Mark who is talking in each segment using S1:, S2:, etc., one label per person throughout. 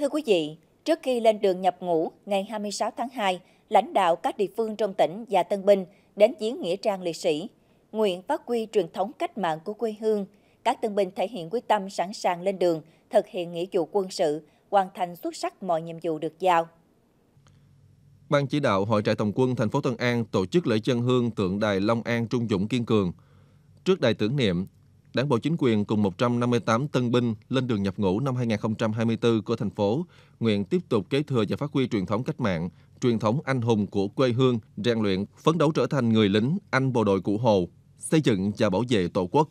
S1: Thưa quý vị, trước khi lên đường nhập ngũ ngày 26 tháng 2, lãnh đạo các địa phương trong tỉnh và Tân Bình đến viếng nghĩa trang liệt sĩ, nguyện phát huy truyền thống cách mạng của quê hương. Các tân binh thể hiện quyết tâm sẵn sàng lên đường, thực hiện nghĩa vụ quân sự, hoàn thành xuất sắc mọi nhiệm vụ được giao.
S2: Ban chỉ đạo Hội trại Tổng quân thành phố Tân An tổ chức lễ chân hương tượng đài Long An Trung Dũng Kiên Cường. Trước đài tưởng niệm, Đảng bộ chính quyền cùng 158 tân binh lên đường nhập ngũ năm 2024 của thành phố, nguyện tiếp tục kế thừa và phát huy truyền thống cách mạng, truyền thống anh hùng của quê hương, rèn luyện, phấn đấu trở thành người lính, anh bộ đội cụ Hồ, xây dựng và bảo vệ Tổ quốc.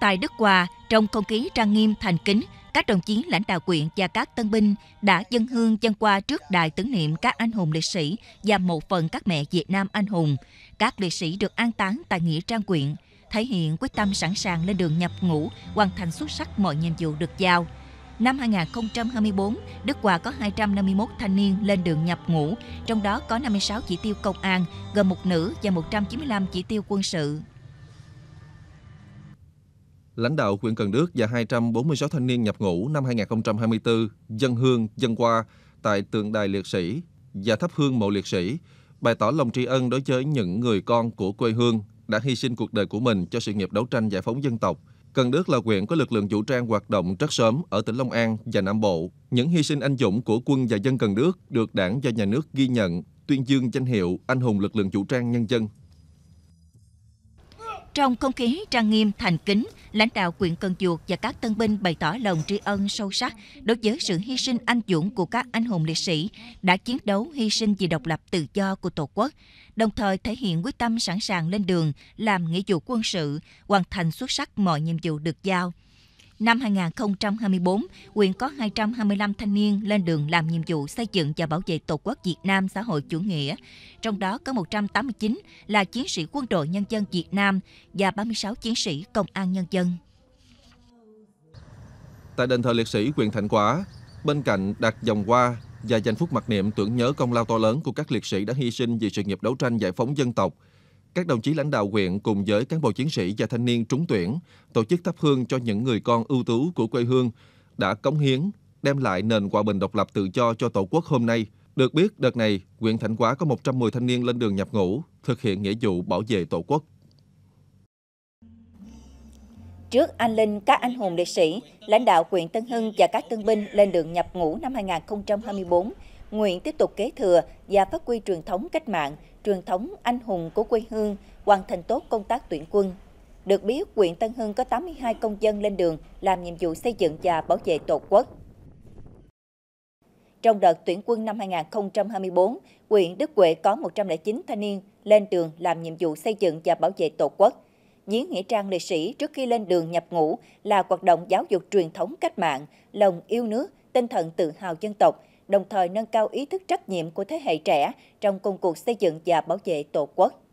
S1: Tại Đức Hòa, trong không khí trang nghiêm thành kính, các đồng chí lãnh đạo quyện và các tân binh đã dân hương dân qua trước đài tưởng niệm các anh hùng liệt sĩ và một phần các mẹ Việt Nam anh hùng. Các liệt sĩ được an táng tại nghĩa trang quyện, thể hiện quyết tâm sẵn sàng lên đường nhập ngũ, hoàn thành xuất sắc mọi nhiệm vụ được giao. Năm 2024, Đức Hòa có 251 thanh niên lên đường nhập ngũ, trong đó có 56 chỉ tiêu công an, gồm một nữ và 195 chỉ tiêu quân sự
S2: lãnh đạo huyện Cần Đước và 246 thanh niên nhập ngũ năm 2024 dân hương dân qua tại tượng đài liệt sĩ và thắp hương mộ liệt sĩ, bày tỏ lòng tri ân đối với những người con của quê hương đã hy sinh cuộc đời của mình cho sự nghiệp đấu tranh giải phóng dân tộc. Cần Đước là huyện có lực lượng vũ trang hoạt động rất sớm ở tỉnh Long An và Nam Bộ. Những hy sinh anh dũng của quân và dân Cần Đước được đảng và nhà nước ghi nhận, tuyên dương danh hiệu anh hùng lực lượng vũ trang nhân dân.
S1: Trong không khí trang nghiêm thành kính, lãnh đạo quyện Cần Duộc và các tân binh bày tỏ lòng tri ân sâu sắc đối với sự hy sinh anh dũng của các anh hùng liệt sĩ đã chiến đấu hy sinh vì độc lập tự do của Tổ quốc, đồng thời thể hiện quyết tâm sẵn sàng lên đường làm nghĩa vụ quân sự, hoàn thành xuất sắc mọi nhiệm vụ được giao năm 2024, quyền có 225 thanh niên lên đường làm nhiệm vụ xây dựng và bảo vệ Tổ quốc Việt Nam xã hội chủ nghĩa. Trong đó có 189 là chiến sĩ quân đội nhân dân Việt Nam và 36 chiến sĩ công an nhân dân.
S2: Tại đền thờ liệt sĩ Quyền Thạnh Quá, bên cạnh đặt dòng hoa và dành phút mặc niệm tưởng nhớ công lao to lớn của các liệt sĩ đã hy sinh vì sự nghiệp đấu tranh giải phóng dân tộc – các đồng chí lãnh đạo huyện cùng với cán bộ chiến sĩ và thanh niên trúng tuyển tổ chức thắp hương cho những người con ưu tú của quê hương đã cống hiến, đem lại nền hòa bình độc lập tự do cho Tổ quốc hôm nay. Được biết, đợt này, huyện Thạnh Hóa có 110 thanh niên lên đường nhập ngũ, thực hiện nghĩa vụ bảo vệ Tổ quốc.
S1: Trước anh linh các anh hùng liệt sĩ, lãnh đạo huyện Tân Hưng và các tân binh lên đường nhập ngũ năm 2024 nguyện tiếp tục kế thừa và phát huy truyền thống cách mạng, truyền thống anh hùng của quê hương, hoàn thành tốt công tác tuyển quân. Được biết, huyện Tân Hưng có 82 công dân lên đường làm nhiệm vụ xây dựng và bảo vệ Tổ quốc. Trong đợt tuyển quân năm 2024, huyện Đức Huệ có 109 thanh niên lên đường làm nhiệm vụ xây dựng và bảo vệ Tổ quốc. Viếng nghĩa trang liệt sĩ trước khi lên đường nhập ngũ là hoạt động giáo dục truyền thống cách mạng, lòng yêu nước, tinh thần tự hào dân tộc – đồng thời nâng cao ý thức trách nhiệm của thế hệ trẻ trong công cuộc xây dựng và bảo vệ Tổ quốc.